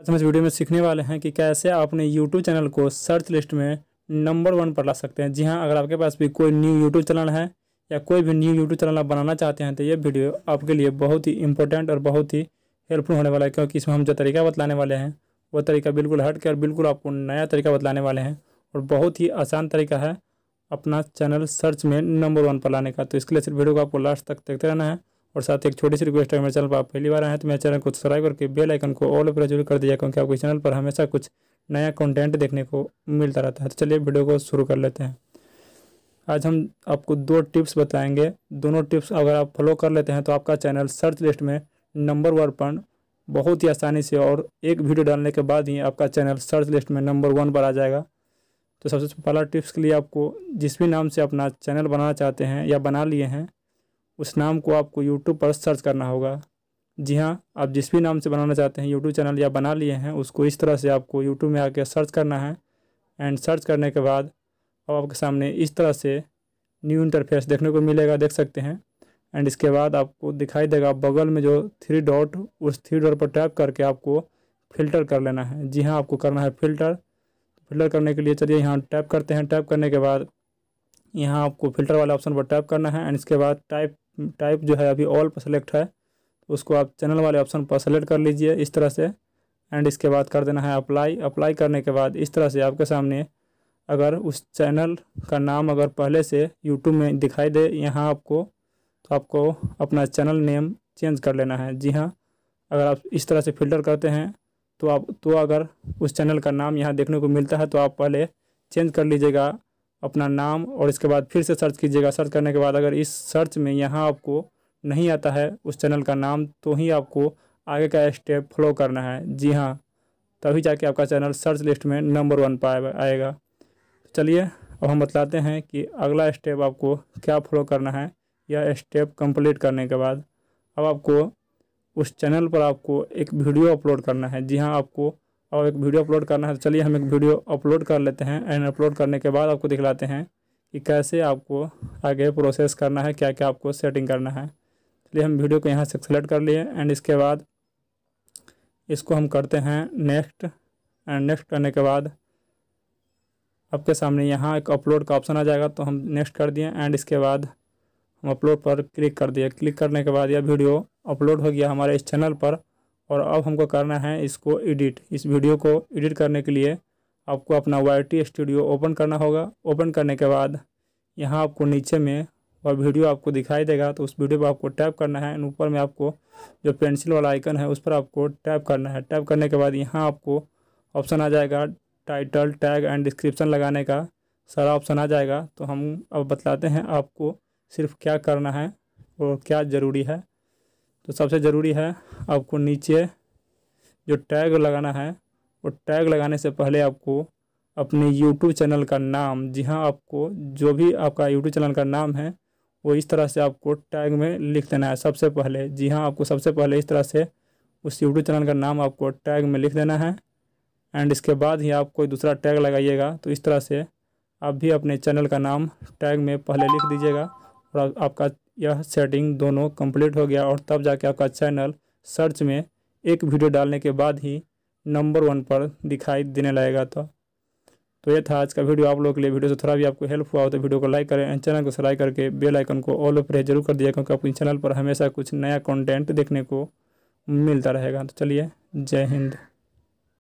आज हम इस वीडियो में सीखने वाले हैं कि कैसे आप अपने यूट्यूब चैनल को सर्च लिस्ट में नंबर वन पर ला सकते हैं जी हाँ अगर आपके पास भी कोई न्यू यूट्यूब चैनल है या कोई भी न्यू यूट्यूब चैनल आप बनाना चाहते हैं तो ये वीडियो आपके लिए बहुत ही इंपॉर्टेंट और बहुत ही हेल्पफुल होने वाला है क्योंकि इसमें हम जो तरीका बतलाने वाले हैं वो तरीका बिल्कुल हट कर बिल्कुल आपको नया तरीका बतलाने वाले हैं और बहुत ही आसान तरीका है अपना चैनल सर्च में नंबर वन पर लाने का तो इसके लिए सिर्फ वीडियो को आपको लास्ट तक देखते रहना है और साथ एक छोटी सी रिक्वेस्ट है मेरे चैनल पर आप पहली बार आए हैं तो मेरे चैनल को सब्सक्राइब करके बेल आइकन को ऑल पर जरूर कर दिया क्योंकि आपको इस चैनल पर हमेशा कुछ नया कंटेंट देखने को मिलता रहता है तो चलिए वीडियो को शुरू कर लेते हैं आज हम आपको दो टिप्स बताएंगे दोनों टिप्स अगर आप फॉलो कर लेते हैं तो आपका चैनल सर्च लिस्ट में नंबर वन पर बहुत ही आसानी से और एक वीडियो डालने के बाद ही आपका चैनल सर्च लिस्ट में नंबर वन पर आ जाएगा तो सबसे पहला टिप्स के लिए आपको जिस भी नाम से अपना चैनल बनाना चाहते हैं या बना लिए हैं उस नाम को आपको यूट्यूब पर सर्च करना होगा जी हाँ आप जिस भी नाम से बनाना चाहते हैं यूट्यूब चैनल या बना लिए हैं उसको इस तरह से आपको यूट्यूब में आकर सर्च करना है एंड सर्च करने के बाद अब आपके सामने इस तरह से न्यू इंटरफेस देखने को मिलेगा देख सकते हैं एंड इसके बाद आपको दिखाई देगा बगल में जो थ्री डॉट उस थ्री डॉट पर टैप करके आपको फ़िल्टर कर लेना है जी हाँ आपको करना है फ़िल्टर फ़िल्टर करने के लिए चलिए यहाँ टैप करते हैं टैप करने के बाद यहाँ आपको फ़िल्टर वाला ऑप्शन पर टाइप करना है एंड इसके बाद टाइप टाइप जो है अभी ऑल पर सेलेक्ट है तो उसको आप चैनल वाले ऑप्शन पर सेलेक्ट कर लीजिए इस तरह से एंड इसके बाद कर देना है अप्लाई अप्लाई करने के बाद इस तरह से आपके सामने अगर उस चैनल का नाम अगर पहले से यूट्यूब में दिखाई दे यहाँ आपको तो आपको अपना चैनल नेम चेंज कर लेना है जी हाँ अगर आप इस तरह से फ़िल्टर करते हैं तो आप तो अगर उस चैनल का नाम यहाँ देखने को मिलता है तो आप पहले चेंज कर लीजिएगा अपना नाम और इसके बाद फिर से सर्च कीजिएगा सर्च करने के बाद अगर इस सर्च में यहाँ आपको नहीं आता है उस चैनल का नाम तो ही आपको आगे का स्टेप फॉलो करना है जी हाँ तभी जाके आपका चैनल सर्च लिस्ट में नंबर वन पर आएगा तो चलिए अब हम बतलाते हैं कि अगला स्टेप आपको क्या फॉलो करना है यह स्टेप कंप्लीट करने के बाद अब आपको उस चैनल पर आपको एक वीडियो अपलोड करना है जी हाँ आपको और एक वीडियो अपलोड करना है तो चलिए हम एक वीडियो अपलोड कर लेते हैं एंड अपलोड करने के बाद आपको दिखलाते हैं कि कैसे आपको आगे प्रोसेस करना है क्या क्या आपको सेटिंग करना है चलिए हम वीडियो को यहाँ से सेलेक्ट कर लिए एंड इसके बाद इसको हम करते हैं नेक्स्ट एंड नेक्स्ट करने के बाद आपके सामने यहाँ एक अपलोड का ऑप्शन आ जाएगा तो हम नेक्स्ट कर दिए एंड इसके बाद हम अपलोड पर क्लिक कर दिए क्लिक करने के बाद यह वीडियो अपलोड हो गया हमारे इस चैनल पर और अब हमको करना है इसको एडिट इस वीडियो को एडिट करने के लिए आपको अपना वाई स्टूडियो ओपन करना होगा ओपन करने के बाद यहाँ आपको नीचे में और वीडियो आपको दिखाई देगा तो उस वीडियो पर आपको टैप करना है एंड ऊपर में आपको जो पेंसिल वाला आइकन है उस पर आपको टैप करना है टैप करने के बाद यहाँ आपको ऑप्शन आ जाएगा टाइटल टैग एंड डिस्क्रिप्शन लगाने का सारा ऑप्शन आ जाएगा तो हम अब बतलाते हैं आपको सिर्फ क्या करना है और क्या ज़रूरी है तो सबसे ज़रूरी है आपको नीचे जो टैग लगाना है वो टैग लगाने से पहले आपको अपने यूट्यूब चैनल का नाम जी हाँ आपको जो भी आपका यूट्यूब चैनल का नाम है वो इस तरह से आपको टैग में लिख देना है सबसे पहले जी हाँ आपको सबसे पहले इस तरह से उस यूट्यूब चैनल का नाम आपको टैग में लिख देना है एंड इसके बाद ही आप कोई दूसरा टैग लगाइएगा तो इस तरह से आप भी अपने चैनल का नाम टैग में पहले लिख दीजिएगा और आपका यह सेटिंग दोनों कंप्लीट हो गया और तब जाके आपका चैनल सर्च में एक वीडियो डालने के बाद ही नंबर वन पर दिखाई देने लगेगा तो तो ये था आज का वीडियो आप लोग के लिए वीडियो से थोड़ा भी आपको हेल्प हुआ हो तो वीडियो को लाइक करें एंड चैनल को सब्सक्राइब करके बेल आइकन को ऑल पर जरूर कर दिया क्योंकि अपने चैनल पर हमेशा कुछ नया कंटेंट देखने को मिलता रहेगा तो चलिए जय हिंद